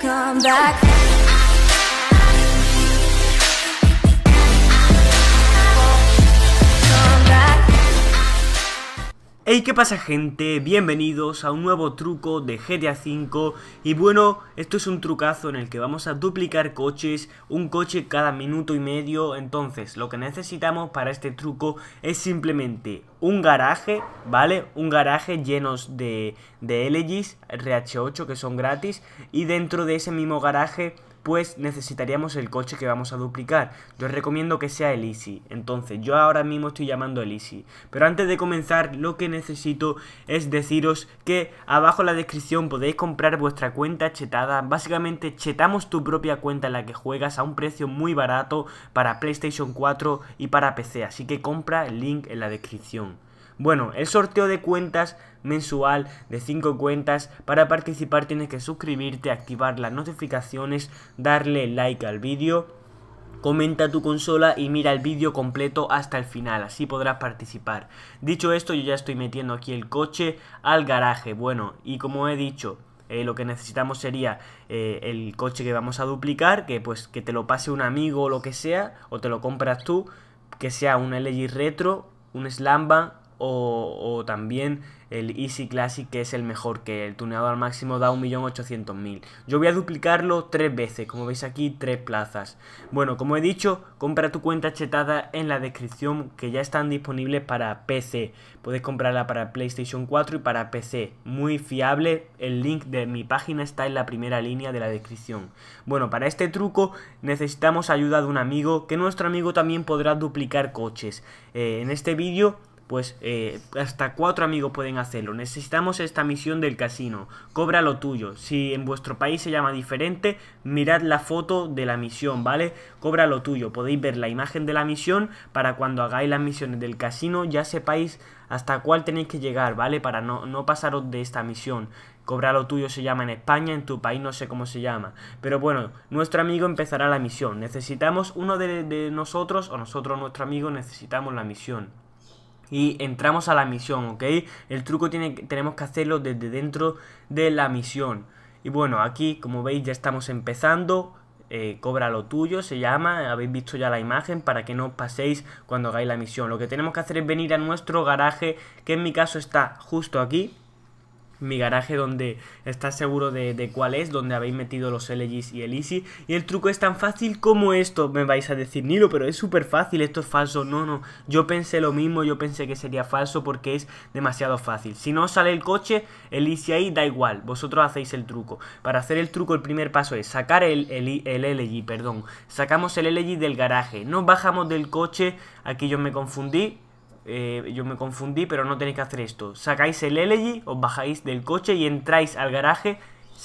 come back Hey, ¿qué pasa gente? Bienvenidos a un nuevo truco de GTA V y bueno, esto es un trucazo en el que vamos a duplicar coches, un coche cada minuto y medio, entonces lo que necesitamos para este truco es simplemente un garaje, ¿vale? Un garaje llenos de, de LGs, RH8 que son gratis y dentro de ese mismo garaje pues necesitaríamos el coche que vamos a duplicar. Yo recomiendo que sea el Easy. Entonces, yo ahora mismo estoy llamando el Easy. Pero antes de comenzar, lo que necesito es deciros que abajo en la descripción podéis comprar vuestra cuenta chetada. Básicamente, chetamos tu propia cuenta en la que juegas a un precio muy barato para PlayStation 4 y para PC. Así que compra el link en la descripción. Bueno, el sorteo de cuentas mensual de 5 cuentas. Para participar tienes que suscribirte, activar las notificaciones, darle like al vídeo. Comenta tu consola y mira el vídeo completo hasta el final, así podrás participar. Dicho esto, yo ya estoy metiendo aquí el coche al garaje. Bueno, y como he dicho, eh, lo que necesitamos sería eh, el coche que vamos a duplicar, que pues que te lo pase un amigo o lo que sea, o te lo compras tú, que sea un LG Retro, un Slamba o, también el Easy Classic que es el mejor, que el tuneado al máximo da 1.800.000. Yo voy a duplicarlo tres veces, como veis aquí, tres plazas. Bueno, como he dicho, compra tu cuenta chetada en la descripción que ya están disponibles para PC. Puedes comprarla para PlayStation 4 y para PC. Muy fiable, el link de mi página está en la primera línea de la descripción. Bueno, para este truco necesitamos ayuda de un amigo, que nuestro amigo también podrá duplicar coches. Eh, en este vídeo pues eh, hasta cuatro amigos pueden hacerlo. Necesitamos esta misión del casino, cobra lo tuyo. Si en vuestro país se llama diferente, mirad la foto de la misión, ¿vale? Cobra lo tuyo, podéis ver la imagen de la misión para cuando hagáis las misiones del casino ya sepáis hasta cuál tenéis que llegar, ¿vale? Para no, pasaros de esta misión. Cobra lo tuyo se llama en España, en tu país no sé cómo se llama. Pero bueno, nuestro amigo empezará la misión. Necesitamos uno de, de nosotros o nosotros nuestro amigo necesitamos la misión y entramos a la misión, ¿ok? El truco tiene, tenemos que hacerlo desde dentro de la misión. Y bueno, aquí como veis ya estamos empezando. Eh, cobra lo tuyo, se llama, habéis visto ya la imagen para que no paséis cuando hagáis la misión. Lo que tenemos que hacer es venir a nuestro garaje, que en mi caso está justo aquí, mi garaje donde estás seguro de, cuál es, donde habéis metido los LGs y el Easy. Y el truco es tan fácil como esto, me vais a decir, Nilo, pero es súper fácil, esto es falso. No, no, yo pensé lo mismo, yo pensé que sería falso porque es demasiado fácil. Si no sale el coche, el Easy ahí da igual, vosotros hacéis el truco. Para hacer el truco el primer paso es sacar el, el, el LG, perdón. Sacamos el LG del garaje, nos bajamos del coche, aquí yo me confundí, eh, yo me confundí, pero no tenéis que hacer esto. Sacáis el elegy, os bajáis del coche y entráis al garaje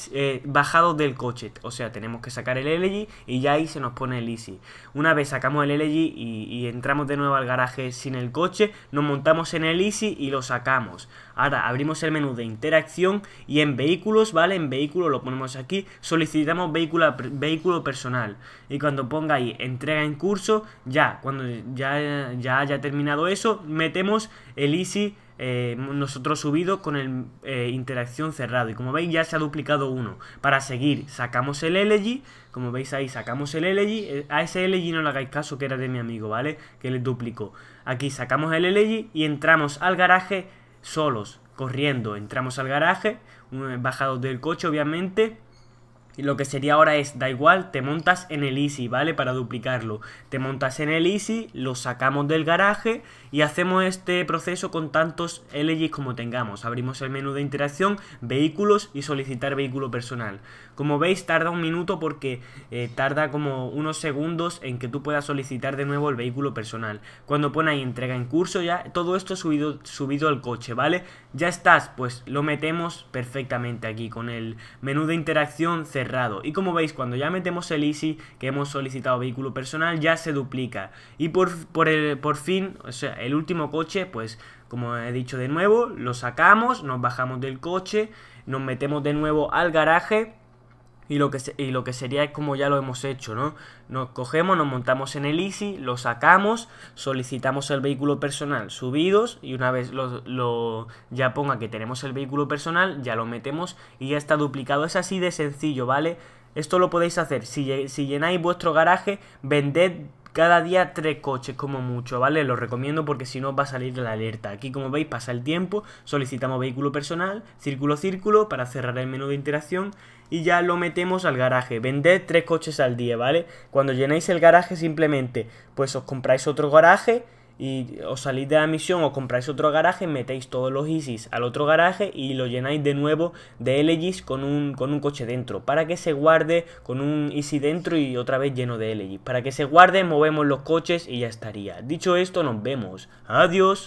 bajados eh, bajado del coche. O sea, tenemos que sacar el LG y ya ahí se nos pone el Easy. Una vez sacamos el LG y, entramos de nuevo al garaje sin el coche, nos montamos en el Easy y lo sacamos. Ahora abrimos el menú de interacción y en vehículos, ¿vale? En vehículo lo ponemos aquí, solicitamos vehículo, vehículo personal. Y cuando ponga ahí entrega en curso, ya, cuando ya, ya haya terminado eso, metemos el Easy eh, nosotros subido con el eh, interacción cerrado. Y como veis ya se ha duplicado uno. Para seguir sacamos el LG, como veis ahí sacamos el LG. Eh, a ese LG no le hagáis caso que era de mi amigo, ¿vale? Que le duplicó. Aquí sacamos el LG y entramos al garaje solos, corriendo. Entramos al garaje, bajados del coche obviamente lo que sería ahora es, da igual, te montas en el Easy, ¿vale? Para duplicarlo. Te montas en el Easy, lo sacamos del garaje y hacemos este proceso con tantos LGs como tengamos. Abrimos el menú de interacción, vehículos y solicitar vehículo personal. Como veis, tarda un minuto porque eh, tarda como unos segundos en que tú puedas solicitar de nuevo el vehículo personal. Cuando pone ahí entrega en curso, ya todo esto subido, subido al coche, ¿vale? Ya estás, pues lo metemos perfectamente aquí con el menú de interacción cerrado y como veis, cuando ya metemos el Easy, que hemos solicitado vehículo personal, ya se duplica. Y por, el, por fin, el último coche, pues como he dicho de nuevo, lo sacamos, nos bajamos del coche, nos metemos de nuevo al garaje y lo, que sería es lo que sería como ya lo hemos hecho, ¿no? Nos cogemos, nos montamos en el Easy, lo sacamos, solicitamos el vehículo personal subidos y una vez lo, ya ponga que tenemos el vehículo personal, ya lo metemos y ya está duplicado. Es así de sencillo, ¿vale? Esto lo podéis hacer. Si, si llenáis vuestro garaje, vended cada día tres coches como mucho, ¿vale? Lo recomiendo porque si no va a salir la alerta. Aquí como veis pasa el tiempo, solicitamos vehículo personal, círculo círculo para cerrar el menú de interacción y ya lo metemos al garaje. Vended tres coches al día, ¿vale? Cuando llenáis el garaje simplemente pues os compráis otro garaje y os salís de la misión o compráis otro garaje, metéis todos los Isis al otro garaje y lo llenáis de nuevo de LGs con un, con un coche dentro, para que se guarde con un Easy dentro y otra vez lleno de LGs. Para que se guarde, movemos los coches y ya estaría. Dicho esto, nos vemos. Adiós.